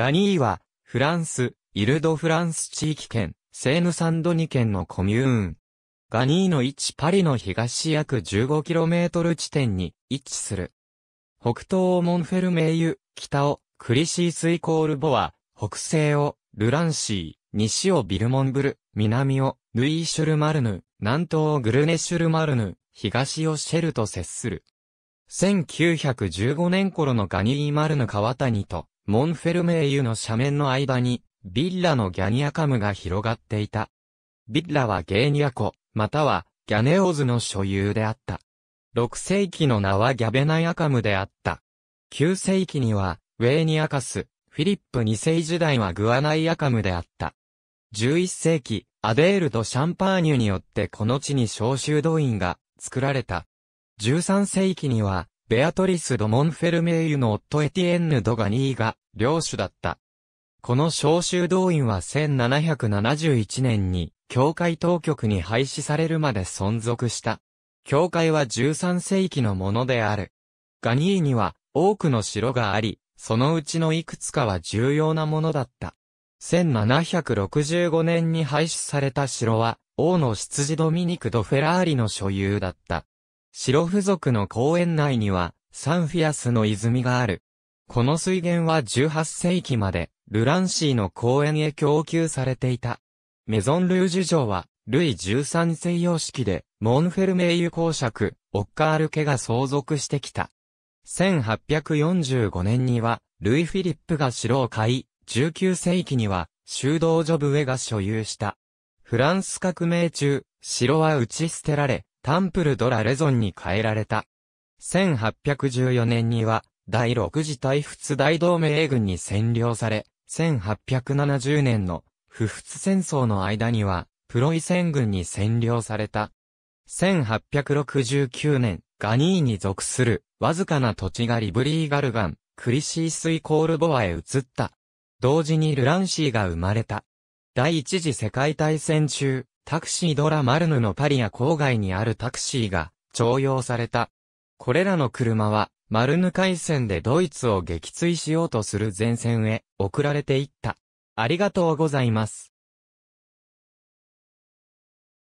ガニーは、フランス、イルド・フランス地域圏、セーヌ・サンドニ県のコミューン。ガニーの位置パリの東約 15km 地点に位置する。北東をモンフェルメイユ、北をクリシースイコールボア、北西をルランシー、西をビルモンブル、南をルイーシュルマルヌ、南東をグルネシュルマルヌ、東をシェルと接する。1915年頃のガニーマルヌ川谷とモンフェルメイユの斜面の間に、ビッラのギャニアカムが広がっていた。ビッラはゲーニア湖、またはギャネオズの所有であった。6世紀の名はギャベナヤカムであった。9世紀には、ウェーニアカス、フィリップ2世時代はグアナイアカムであった。11世紀、アデールとシャンパーニュによってこの地に召集動員が作られた。13世紀には、ベアトリス・ド・モンフェルメイユの夫エティエンヌ・ド・ガニーが領主だった。この召集動員は1771年に、教会当局に廃止されるまで存続した。教会は13世紀のものである。ガニーには多くの城があり、そのうちのいくつかは重要なものだった。1765年に廃止された城は、王の羊ドミニク・ド・フェラーリの所有だった。城付属の公園内には、サンフィアスの泉がある。この水源は18世紀まで、ルランシーの公園へ供給されていた。メゾンルージュ城は、ルイ13世様式で、モンフェルメーユ公爵、オッカール家が相続してきた。1845年には、ルイ・フィリップが城を買い、19世紀には、修道ジョブウェが所有した。フランス革命中、城は打ち捨てられ、タンプル・ド・ラ・レゾンに変えられた。1814年には、第6次大仏大同盟軍に占領され、1870年の不仏戦争の間には、プロイセン軍に占領された。1869年、ガニーに属する、わずかな土地がリブリーガルガン、クリシースイコールボアへ移った。同時にルランシーが生まれた。第一次世界大戦中、タクシードラマルヌのパリや郊外にあるタクシーが徴用された。これらの車はマルヌ海戦でドイツを撃墜しようとする前線へ送られていった。ありがとうございます。